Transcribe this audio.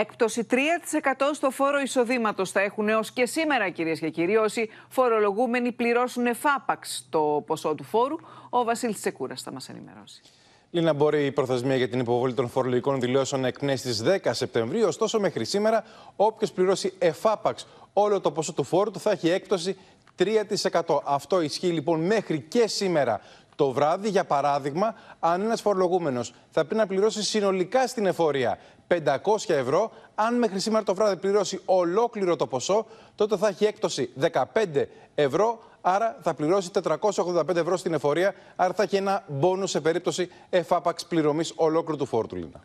Έκπτωση 3% στο φόρο εισοδήματος θα έχουν έως και σήμερα, κυρίες και κύριοι. Όσοι φορολογούμενοι πληρώσουν εφάπαξ το ποσό του φόρου, ο Βασίλης Τσεκούρας θα μας ενημερώσει. Λίνα, μπορεί η προθεσμία για την υποβολή των φορολογικών δηλώσεων να εκπνέσει στι 10 Σεπτεμβρίου. Ωστόσο, μέχρι σήμερα, όποιος πληρώσει εφάπαξ όλο το ποσό του φόρου του θα έχει έκπτωση 3%. Αυτό ισχύει λοιπόν μέχρι και σήμερα το βράδυ, για παράδειγμα, αν ένας φορολογούμενος θα πρέπει να πληρώσει συνολικά στην εφορία 500 ευρώ. Αν μέχρι σήμερα το βράδυ πληρώσει ολόκληρο το ποσό, τότε θα έχει έκπτωση 15 ευρώ. Άρα θα πληρώσει 485 ευρώ στην εφορία. Άρα θα έχει ένα μπόνους σε περίπτωση εφάπαξ πληρωμής ολόκληρου του φόρτου, Λίνα.